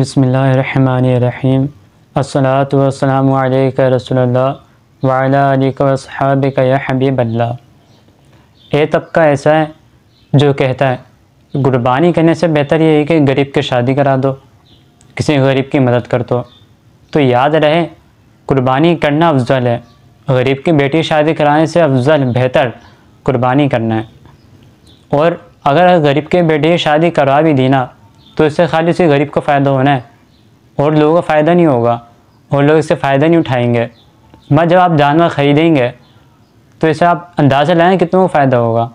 बसमीम अस्सलात रसोल रसोल्ला वालिक हबीबल्ला ये तबका ऐसा है जो कहता है गुरबानी करने से बेहतर ये है कि गरीब की शादी करा दो किसी गरीब की मदद कर दो तो याद रहे कुर्बानी करना अफजल है गरीब की बेटी शादी कराने से अफजल बेहतर कुर्बानी करना है और अगर गरीब की बेटी शादी करवा भी देना तो इससे खाली से गरीब को फ़ायदा होना है और लोगों को फ़ायदा नहीं होगा और लोग इससे फ़ायदा नहीं उठाएंगे मैं जब आप जानवर ख़रीदेंगे तो इसे आप अंदाज़ा लाएँ कितना को फ़ायदा होगा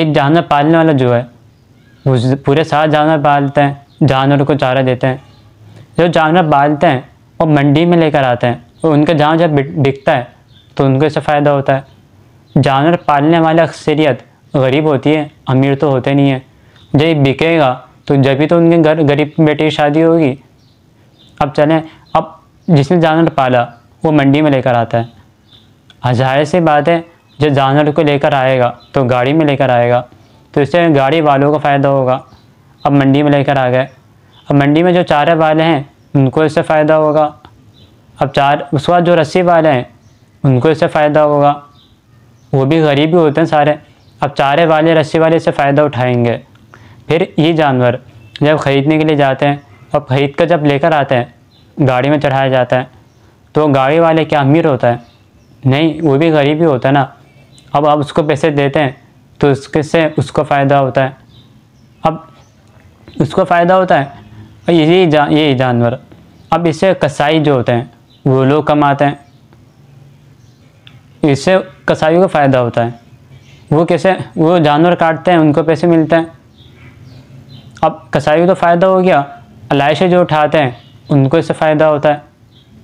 एक जानवर पालने वाला जो है उस पूरे सात जानवर पालते हैं जानवर को चारा देते हैं जो जानवर पालते हैं वो मंडी में लेकर आते हैं और उनका जानवर जब बिकता है तो उनको इससे फ़ायदा होता है जानवर पालने वाली अक्सरियत गरीब होती है अमीर तो होते नहीं है जब बिकेगा तो जब ही तो उनके घर गरीब बेटे की शादी होगी अब चलें अब जिसने जानवर पाला वो मंडी में लेकर आता है हजार सी बात है जब जानवर को लेकर आएगा तो गाड़ी में लेकर आएगा तो इससे गाड़ी वालों को फ़ायदा होगा अब मंडी में लेकर आ गए अब मंडी में जो चारे वाले हैं उनको इससे फ़ायदा होगा अब चार उसके बाद जो रस्सी वाले हैं उनको इससे फ़ायदा होगा वो भी गरीब ही होते हैं सारे अब चारे वाले रस्सी वाले इससे फ़ायदा उठाएंगे फिर ये जानवर जब ख़रीदने के लिए जाते हैं और ख़रीद कर जब लेकर आते हैं गाड़ी में चढ़ाया जाता है तो गाड़ी वाले क्या अमीर होता है नहीं वो भी गरीब ही होता है ना अब आप उसको पैसे देते हैं तो उसके से उसको फ़ायदा होता है अब उसको फ़ायदा होता है और यही जा ये जानवर अब इससे कसाई जो होते हैं वो लोग कमाते हैं इससे कसाई को फ़ायदा होता है वो कैसे वो जानवर काटते हैं उनको पैसे मिलते हैं अब कसाई को तो फ़ायदा हो गया अलाइशे जो उठाते हैं उनको इससे फ़ायदा होता है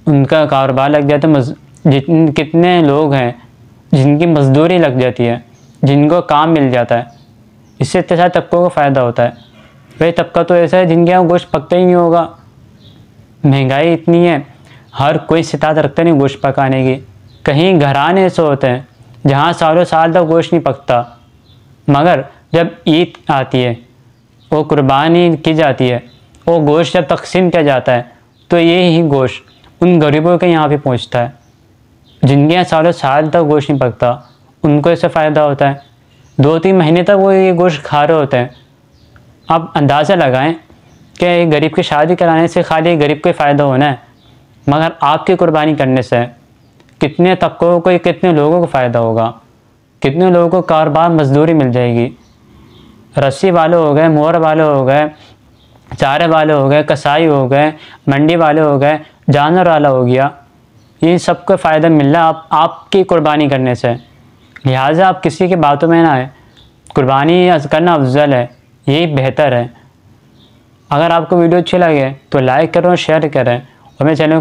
उनका कारोबार लग जाता है जितने कितने लोग हैं जिनकी मजदूरी लग जाती है जिनको काम मिल जाता है इससे इतने सारे तबकों को फ़ायदा होता है वही तबका तो ऐसा है जिनके यहाँ गोश्त पकता ही नहीं होगा महंगाई इतनी है हर कोई सितात रखता नहीं गोश्त पकाने की कहीं घरान ऐसे होते हैं जहाँ सालों साल तक गोश्त नहीं पकता मगर जब ईद आती है वो कुर्बानी की जाती है वो गोश्त जब तकसीम किया जाता है तो ये ही गोश्त उन गरीबों के यहाँ भी पहुँचता है जिनके यहाँ सालों साल तक गोश्त नहीं पकता उनको इससे फ़ायदा होता है दो तीन महीने तक वो ये गोश्त खा रहे होते हैं आप अंदाज़ा लगाएं कि गरीब की शादी कराने से खाली गरीब को फ़ायदा होना है मगर आपकी कुर्बानी करने से कितने तबकों को कितने लोगों को फ़ायदा होगा कितने लोगों को कारोबार मजदूरी मिल जाएगी रस्सी वाले हो गए मोर वाले हो गए चारे वाले हो गए कसाई हो गए मंडी वाले हो गए जानवर वाला हो गया सब सबको फ़ायदा मिल रहा है आप आपकी कुर्बानी करने से लिहाजा आप किसी की बातों में ना आए कुर्बानी करना अफजल है यही बेहतर है अगर आपको वीडियो अच्छी लगे तो लाइक करें और शेयर करें और मेरे चैनल